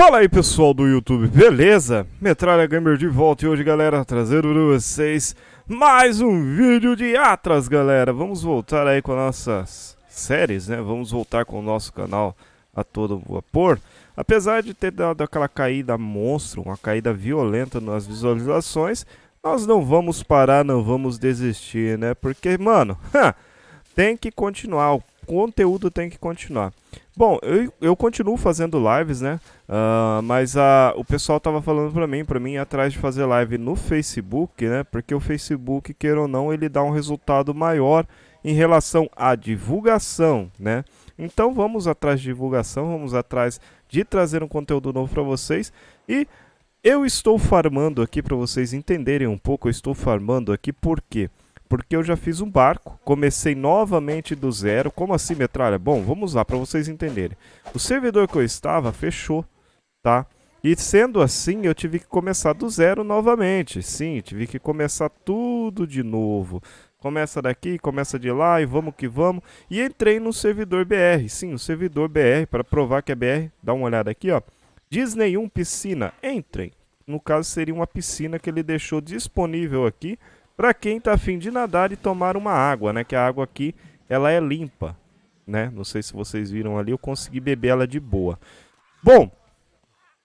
Fala aí pessoal do YouTube, beleza? Metralha Gamer de volta e hoje galera, trazendo para vocês mais um vídeo de Atras galera Vamos voltar aí com nossas séries, né? Vamos voltar com o nosso canal a todo vapor Apesar de ter dado aquela caída monstro, uma caída violenta nas visualizações Nós não vamos parar, não vamos desistir, né? Porque, mano, tem que continuar, o conteúdo tem que continuar. Bom, eu, eu continuo fazendo lives, né? Uh, mas a, o pessoal tava falando para mim, para mim atrás de fazer live no Facebook, né? Porque o Facebook, queira ou não, ele dá um resultado maior em relação à divulgação, né? Então vamos atrás de divulgação, vamos atrás de trazer um conteúdo novo para vocês e eu estou farmando aqui para vocês entenderem um pouco, eu estou farmando aqui porque quê? porque eu já fiz um barco, comecei novamente do zero. Como assim, metralha? Bom, vamos lá para vocês entenderem. O servidor que eu estava fechou, tá? E sendo assim, eu tive que começar do zero novamente. Sim, tive que começar tudo de novo. Começa daqui, começa de lá e vamos que vamos. E entrei no servidor BR. Sim, o servidor BR, para provar que é BR, dá uma olhada aqui, ó. Disney 1 Piscina, entrem. No caso, seria uma piscina que ele deixou disponível aqui para quem está afim de nadar e tomar uma água, né? Que a água aqui ela é limpa, né? Não sei se vocês viram ali, eu consegui beber ela de boa. Bom,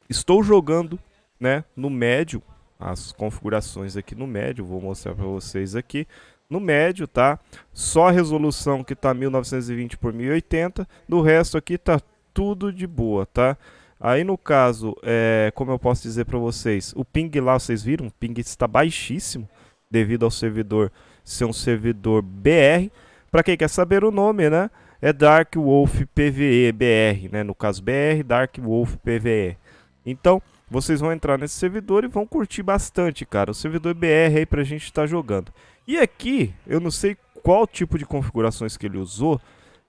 estou jogando, né? No médio, as configurações aqui no médio, vou mostrar para vocês aqui. No médio, tá? Só a resolução que tá 1920 por 1080, no resto aqui tá tudo de boa, tá? Aí no caso, é, como eu posso dizer para vocês, o ping lá, vocês viram? O ping está baixíssimo, devido ao servidor ser um servidor BR. Para quem quer saber o nome, né? É Dark Wolf PVE BR, né? No caso BR, Dark Wolf PVE. Então, vocês vão entrar nesse servidor e vão curtir bastante, cara. O servidor BR aí pra gente estar tá jogando. E aqui, eu não sei qual tipo de configurações que ele usou,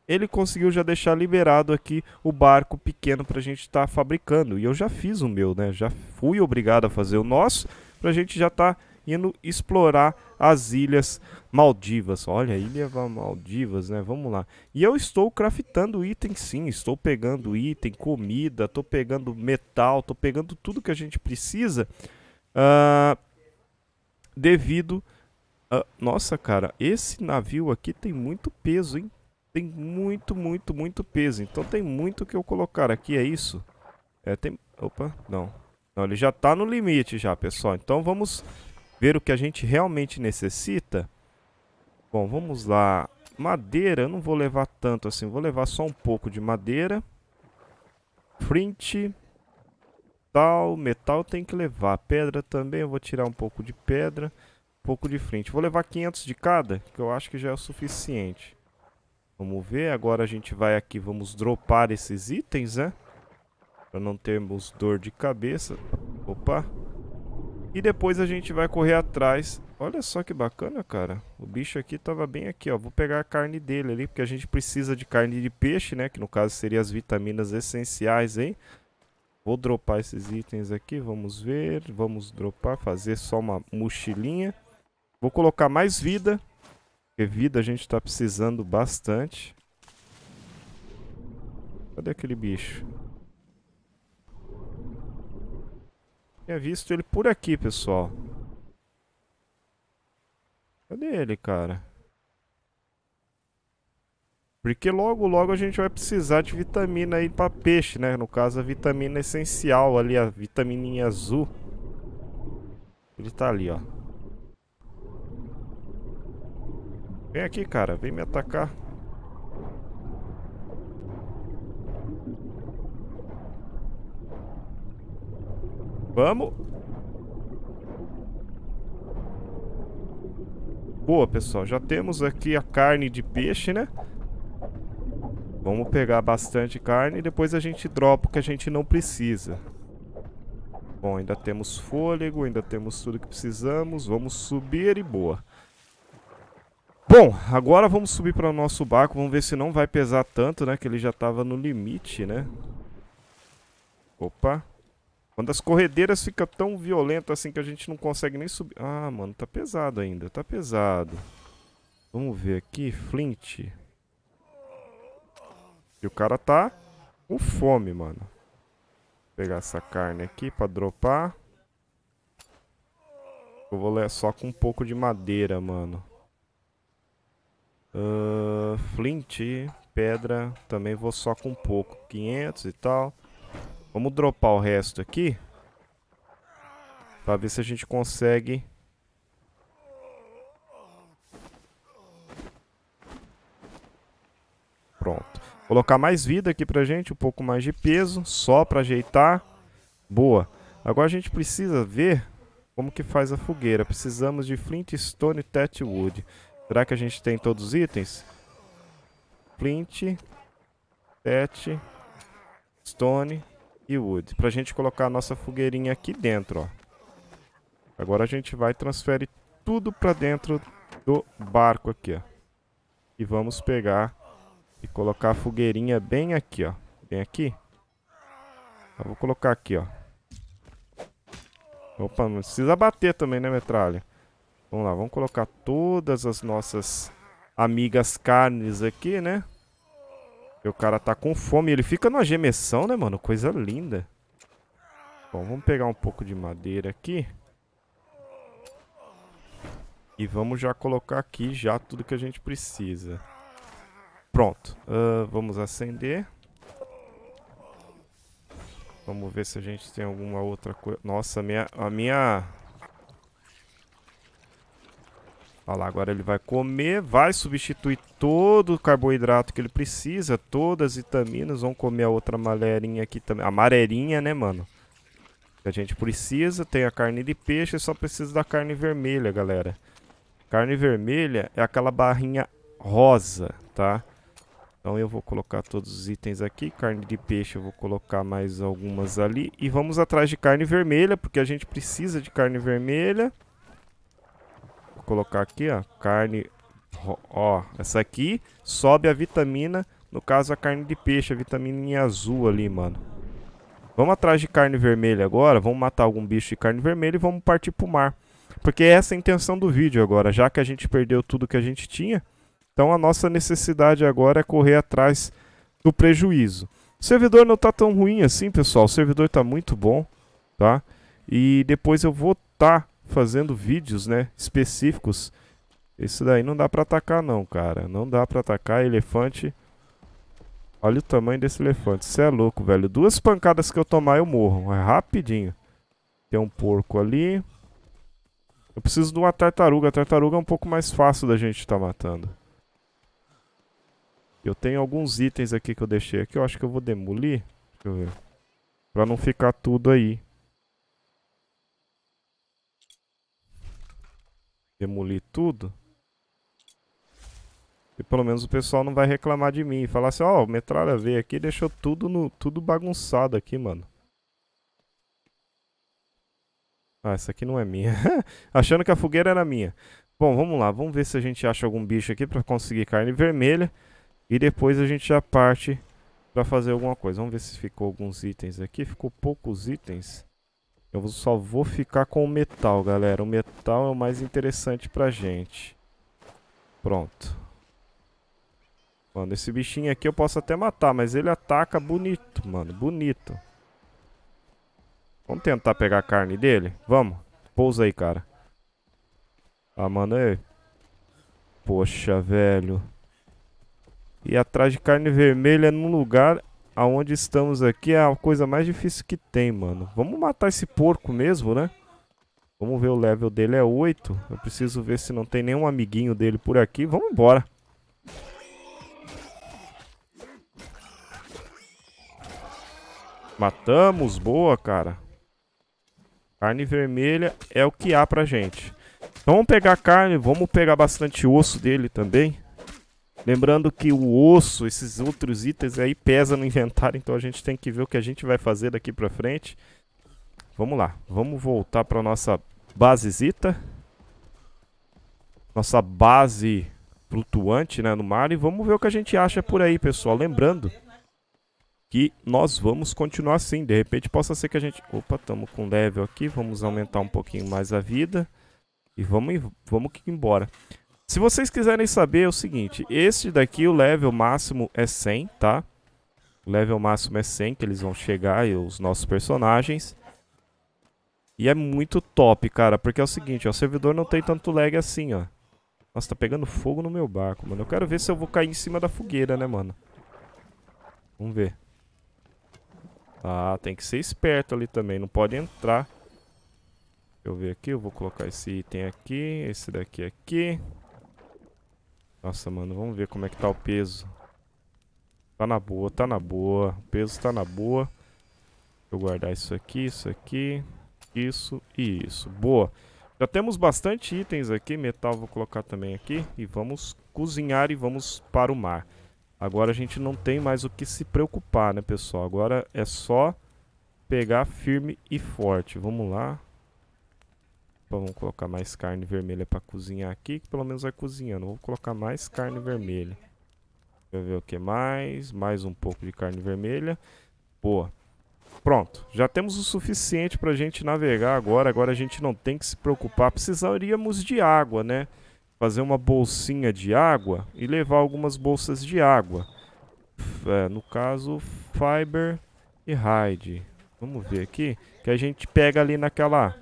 ele conseguiu já deixar liberado aqui o barco pequeno pra gente estar tá fabricando. E eu já fiz o meu, né? Já fui obrigado a fazer o nosso pra gente já estar tá indo explorar as Ilhas Maldivas. Olha, Ilha Maldivas, né? Vamos lá. E eu estou craftando item sim, estou pegando item, comida, estou pegando metal, estou pegando tudo que a gente precisa uh, devido... a... nossa, cara, esse navio aqui tem muito peso, hein? Tem muito, muito, muito peso. Então tem muito que eu colocar aqui, é isso? É, tem... Opa, não. Não, ele já tá no limite já, pessoal. Então vamos ver o que a gente realmente necessita. Bom, vamos lá. Madeira, eu não vou levar tanto assim. Vou levar só um pouco de madeira. Print. Tal, metal tem que levar. Pedra também, eu vou tirar um pouco de pedra. Um pouco de frente. Vou levar 500 de cada, que eu acho que já é o suficiente. Vamos ver, agora a gente vai aqui, vamos dropar esses itens, né? Para não termos dor de cabeça. Opa! E depois a gente vai correr atrás. Olha só que bacana, cara. O bicho aqui tava bem aqui, ó. Vou pegar a carne dele ali, porque a gente precisa de carne de peixe, né? Que no caso seria as vitaminas essenciais, hein? Vou dropar esses itens aqui, vamos ver. Vamos dropar, fazer só uma mochilinha. Vou colocar mais vida. Porque vida a gente tá precisando bastante. Cadê aquele bicho? Tinha visto ele por aqui, pessoal. Cadê ele, cara? Porque logo, logo a gente vai precisar de vitamina aí para peixe, né? No caso, a vitamina essencial ali, a vitamininha azul. Ele tá ali, ó. Vem aqui, cara. Vem me atacar. Vamos. Boa, pessoal. Já temos aqui a carne de peixe, né? Vamos pegar bastante carne e depois a gente dropa o que a gente não precisa. Bom, ainda temos fôlego, ainda temos tudo que precisamos. Vamos subir e boa. Bom, agora vamos subir para o nosso barco. Vamos ver se não vai pesar tanto, né? Que ele já estava no limite, né? Opa. Quando as corredeiras fica tão violento assim que a gente não consegue nem subir. Ah, mano, tá pesado ainda, tá pesado. Vamos ver aqui, Flint. E o cara tá com fome, mano. Vou pegar essa carne aqui pra dropar. Eu vou ler só com um pouco de madeira, mano. Uh, flint, pedra, também vou só com um pouco. 500 e tal. Vamos dropar o resto aqui. Pra ver se a gente consegue... Pronto. Colocar mais vida aqui pra gente, um pouco mais de peso, só pra ajeitar. Boa. Agora a gente precisa ver como que faz a fogueira. Precisamos de flint, stone e tatwood. Será que a gente tem todos os itens? Flint, tet, stone, e wood. Pra gente colocar a nossa fogueirinha aqui dentro, ó. Agora a gente vai transfere tudo pra dentro do barco aqui, ó. E vamos pegar e colocar a fogueirinha bem aqui, ó. Bem aqui. Eu vou colocar aqui, ó. Opa, não precisa bater também, né, metralha? Vamos lá, vamos colocar todas as nossas amigas carnes aqui, né? o cara tá com fome. Ele fica numa gemessão, né, mano? Coisa linda. Bom, vamos pegar um pouco de madeira aqui. E vamos já colocar aqui já tudo que a gente precisa. Pronto. Uh, vamos acender. Vamos ver se a gente tem alguma outra coisa. Nossa, minha, a minha Olha tá lá, agora ele vai comer, vai substituir todo o carboidrato que ele precisa, todas as vitaminas. Vamos comer a outra malerinha aqui também. A marerinha, né, mano? Que a gente precisa. Tem a carne de peixe, só precisa da carne vermelha, galera. Carne vermelha é aquela barrinha rosa, tá? Então eu vou colocar todos os itens aqui. Carne de peixe eu vou colocar mais algumas ali. E vamos atrás de carne vermelha, porque a gente precisa de carne vermelha colocar aqui, ó, carne, ó, essa aqui sobe a vitamina, no caso a carne de peixe, a vitamina em azul ali, mano. Vamos atrás de carne vermelha agora, vamos matar algum bicho de carne vermelha e vamos partir pro mar. Porque é essa é a intenção do vídeo agora, já que a gente perdeu tudo que a gente tinha, então a nossa necessidade agora é correr atrás do prejuízo. O servidor não tá tão ruim assim, pessoal, o servidor tá muito bom, tá? E depois eu vou estar tá fazendo vídeos, né, específicos. Esse daí não dá pra atacar não, cara. Não dá pra atacar. Elefante... Olha o tamanho desse elefante. Você é louco, velho. Duas pancadas que eu tomar eu morro. É rapidinho. Tem um porco ali. Eu preciso de uma tartaruga. A tartaruga é um pouco mais fácil da gente estar tá matando. Eu tenho alguns itens aqui que eu deixei aqui. Eu acho que eu vou demolir. Deixa eu ver. Pra não ficar tudo aí. demolir tudo. E pelo menos o pessoal não vai reclamar de mim. E falar assim, ó, oh, metralha veio aqui e deixou tudo, no, tudo bagunçado aqui, mano. Ah, essa aqui não é minha. Achando que a fogueira era minha. Bom, vamos lá. Vamos ver se a gente acha algum bicho aqui pra conseguir carne vermelha. E depois a gente já parte pra fazer alguma coisa. Vamos ver se ficou alguns itens aqui. Ficou poucos itens. Eu só vou ficar com o metal, galera. O metal é o mais interessante pra gente. Pronto. Mano, esse bichinho aqui eu posso até matar, mas ele ataca bonito, mano. Bonito. Vamos tentar pegar a carne dele? Vamos. Pousa aí, cara. Ah, mano, é... Poxa, velho. E atrás de carne vermelha num lugar aonde estamos aqui é a coisa mais difícil que tem, mano. Vamos matar esse porco mesmo, né? Vamos ver, o level dele é 8. Eu preciso ver se não tem nenhum amiguinho dele por aqui. Vamos embora. Matamos, boa, cara. Carne vermelha é o que há pra gente. Então vamos pegar carne, vamos pegar bastante osso dele também. Lembrando que o osso, esses outros itens aí pesa no inventário, então a gente tem que ver o que a gente vai fazer daqui pra frente. Vamos lá, vamos voltar pra nossa basezita. Nossa base flutuante né, no mar e vamos ver o que a gente acha por aí, pessoal. Lembrando que nós vamos continuar assim. De repente possa ser que a gente... Opa, estamos com level aqui, vamos aumentar um pouquinho mais a vida. E vamos, vamos embora. Se vocês quiserem saber, é o seguinte. Este daqui, o level máximo é 100, tá? O level máximo é 100 que eles vão chegar, e os nossos personagens. E é muito top, cara. Porque é o seguinte, ó. O servidor não tem tanto lag assim, ó. Nossa, tá pegando fogo no meu barco, mano. Eu quero ver se eu vou cair em cima da fogueira, né, mano? Vamos ver. Ah, tem que ser esperto ali também. Não pode entrar. Deixa eu ver aqui. Eu vou colocar esse item aqui. Esse daqui aqui. Nossa, mano, vamos ver como é que tá o peso. Tá na boa, tá na boa. O peso tá na boa. Deixa eu guardar isso aqui, isso aqui, isso e isso. Boa. Já temos bastante itens aqui. Metal vou colocar também aqui. E vamos cozinhar e vamos para o mar. Agora a gente não tem mais o que se preocupar, né, pessoal? Agora é só pegar firme e forte. Vamos lá. Vamos colocar mais carne vermelha para cozinhar aqui, que pelo menos vai cozinhando. Vou colocar mais carne vermelha. Deixa eu ver o que mais. Mais um pouco de carne vermelha. Boa. Pronto, já temos o suficiente para a gente navegar agora. Agora a gente não tem que se preocupar. Precisaríamos de água, né? Fazer uma bolsinha de água e levar algumas bolsas de água. É, no caso, Fiber e Hide. Vamos ver aqui, que a gente pega ali naquela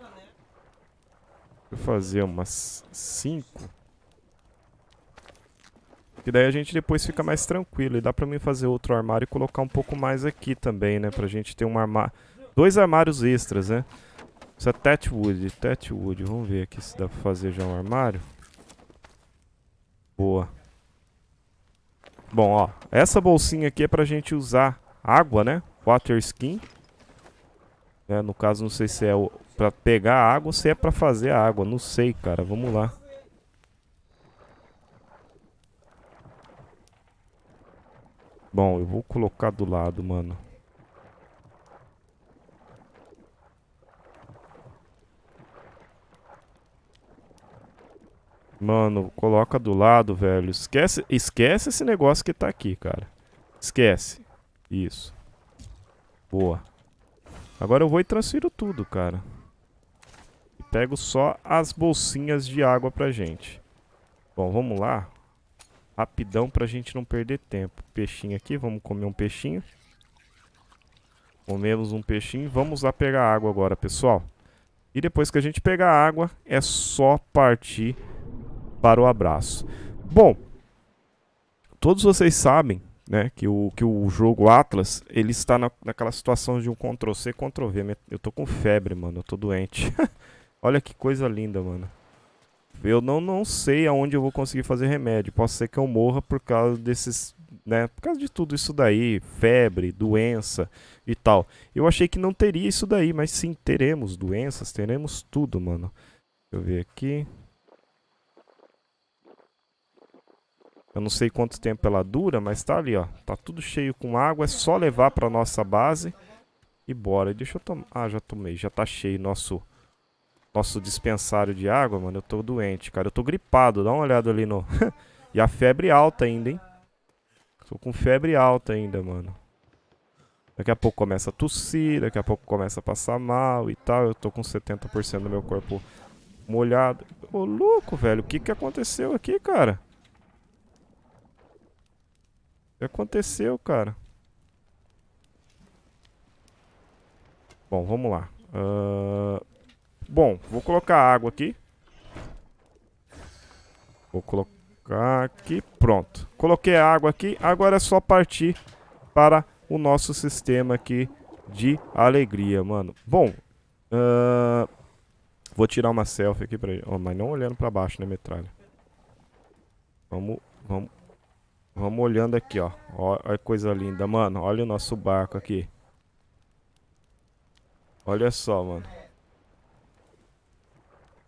eu fazer umas 5. E daí a gente depois fica mais tranquilo. E dá pra mim fazer outro armário e colocar um pouco mais aqui também, né? Pra gente ter um armário... Dois armários extras, né? Isso é Tatwood, Tatwood. Vamos ver aqui se dá pra fazer já um armário. Boa. Bom, ó. Essa bolsinha aqui é pra gente usar água, né? Water skin. Né? No caso, não sei se é para pegar a água ou se é para fazer a água. Não sei, cara. Vamos lá. Bom, eu vou colocar do lado, mano. Mano, coloca do lado, velho. Esquece, esquece esse negócio que tá aqui, cara. Esquece. Isso. Boa. Agora eu vou e transfiro tudo, cara. E pego só as bolsinhas de água pra gente. Bom, vamos lá. Rapidão pra gente não perder tempo. Peixinho aqui, vamos comer um peixinho. Comemos um peixinho. Vamos lá pegar água agora, pessoal. E depois que a gente pegar água, é só partir para o abraço. Bom, todos vocês sabem né? Que o, que o jogo Atlas, ele está na, naquela situação de um Ctrl C, Ctrl V. Eu tô com febre, mano, eu tô doente. Olha que coisa linda, mano. Eu não, não sei aonde eu vou conseguir fazer remédio. Posso ser que eu morra por causa desses, né? Por causa de tudo isso daí, febre, doença e tal. Eu achei que não teria isso daí, mas sim, teremos doenças, teremos tudo, mano. Deixa eu ver aqui. Eu não sei quanto tempo ela dura, mas tá ali, ó. Tá tudo cheio com água, é só levar pra nossa base e bora. Deixa eu tomar... Ah, já tomei, já tá cheio nosso nosso dispensário de água, mano. Eu tô doente, cara. Eu tô gripado, dá uma olhada ali no... e a febre alta ainda, hein? Tô com febre alta ainda, mano. Daqui a pouco começa a tossir, daqui a pouco começa a passar mal e tal. Eu tô com 70% do meu corpo molhado. Ô, louco, velho. O que que aconteceu aqui, cara? aconteceu, cara. Bom, vamos lá. Uh... Bom, vou colocar água aqui. Vou colocar aqui. Pronto. Coloquei a água aqui. Agora é só partir para o nosso sistema aqui de alegria, mano. Bom, uh... vou tirar uma selfie aqui para, ele. Oh, mas não olhando para baixo, né, metralha? Vamos, vamos Vamos olhando aqui, ó. Olha que coisa linda, mano. Olha o nosso barco aqui. Olha só, mano.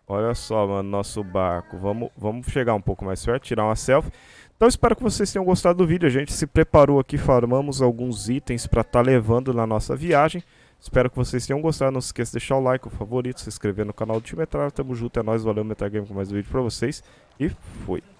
Olha só, mano, nosso barco. Vamos, vamos chegar um pouco mais perto, tirar uma selfie. Então espero que vocês tenham gostado do vídeo. A gente se preparou aqui, farmamos alguns itens para estar tá levando na nossa viagem. Espero que vocês tenham gostado. Não se esqueça de deixar o like, o favorito, se inscrever no canal do Time Metralha. Tamo junto, é nóis. Valeu, Metagame, com mais um vídeo pra vocês. E fui.